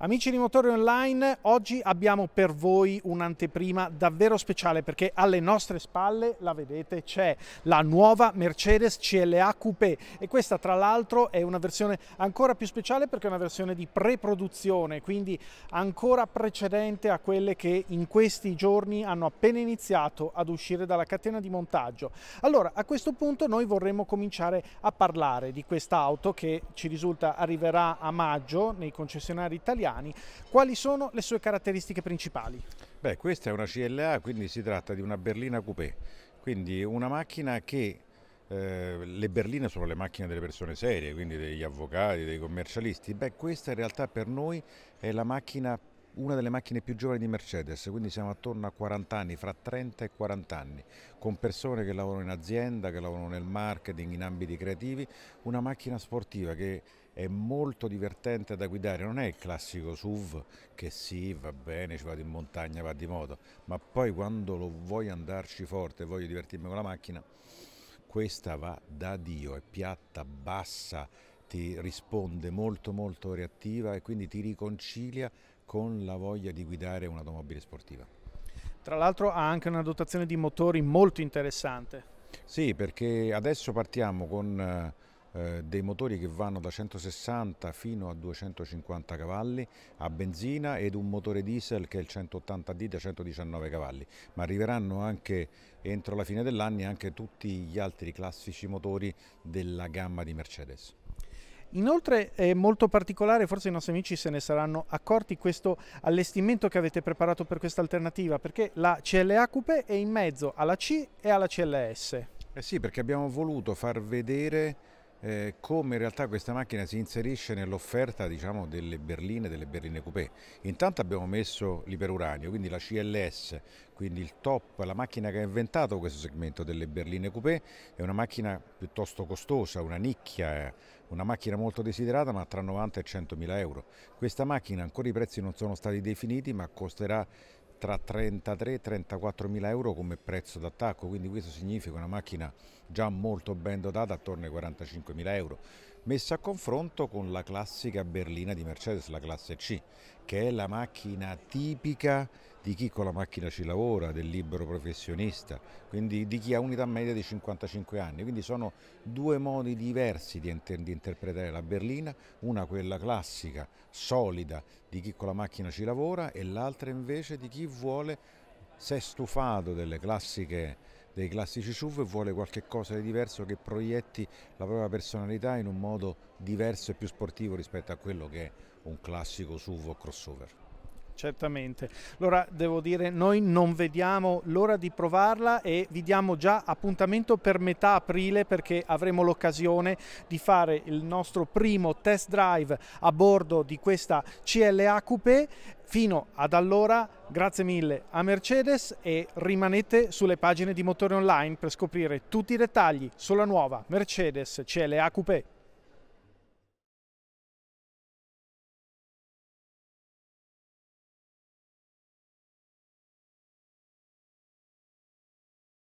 Amici di Motori Online, oggi abbiamo per voi un'anteprima davvero speciale perché alle nostre spalle, la vedete, c'è la nuova Mercedes CLA Coupé e questa tra l'altro è una versione ancora più speciale perché è una versione di pre-produzione, quindi ancora precedente a quelle che in questi giorni hanno appena iniziato ad uscire dalla catena di montaggio. Allora, a questo punto noi vorremmo cominciare a parlare di questa auto che ci risulta arriverà a maggio nei concessionari italiani italiani. Quali sono le sue caratteristiche principali? Beh, questa è una CLA, quindi si tratta di una berlina coupé, quindi una macchina che eh, le berline sono le macchine delle persone serie, quindi degli avvocati, dei commercialisti. Beh, questa in realtà per noi è macchina, una delle macchine più giovani di Mercedes, quindi siamo attorno a 40 anni, fra 30 e 40 anni, con persone che lavorano in azienda, che lavorano nel marketing, in ambiti creativi, una macchina sportiva che è molto divertente da guidare, non è il classico SUV che sì, va bene, ci vado in montagna, va di moto, ma poi quando lo voglio andarci forte, voglio divertirmi con la macchina, questa va da Dio, è piatta, bassa, ti risponde molto molto reattiva e quindi ti riconcilia con la voglia di guidare un'automobile sportiva. Tra l'altro ha anche una dotazione di motori molto interessante. Sì, perché adesso partiamo con eh, eh, dei motori che vanno da 160 fino a 250 cavalli a benzina ed un motore diesel che è il 180D da 119 cavalli, ma arriveranno anche entro la fine dell'anno anche tutti gli altri classici motori della gamma di Mercedes. Inoltre è molto particolare, forse i nostri amici se ne saranno accorti, questo allestimento che avete preparato per questa alternativa, perché la CLA Coupé è in mezzo alla C e alla CLS. Eh sì, perché abbiamo voluto far vedere eh, come in realtà questa macchina si inserisce nell'offerta diciamo, delle berline, delle berline coupé. Intanto abbiamo messo l'iperuranio, quindi la CLS, quindi il top, la macchina che ha inventato questo segmento delle berline coupé, è una macchina piuttosto costosa, una nicchia, eh, una macchina molto desiderata ma tra 90 e 100 mila euro. Questa macchina ancora i prezzi non sono stati definiti ma costerà tra 33 e 34 mila euro come prezzo d'attacco, quindi questo significa una macchina già molto ben dotata attorno ai 45 mila euro messa a confronto con la classica berlina di Mercedes, la classe C, che è la macchina tipica di chi con la macchina ci lavora, del libero professionista, quindi di chi ha unità media di 55 anni. Quindi sono due modi diversi di, inter di interpretare la berlina, una quella classica, solida, di chi con la macchina ci lavora e l'altra invece di chi vuole si è stufato delle classiche dei classici SUV e vuole qualche cosa di diverso che proietti la propria personalità in un modo diverso e più sportivo rispetto a quello che è un classico SUV o crossover. Certamente. Allora devo dire, noi non vediamo l'ora di provarla e vi diamo già appuntamento per metà aprile perché avremo l'occasione di fare il nostro primo test drive a bordo di questa CLA Coupé. Fino ad allora grazie mille a Mercedes e rimanete sulle pagine di Motore Online per scoprire tutti i dettagli sulla nuova Mercedes CLA Coupé.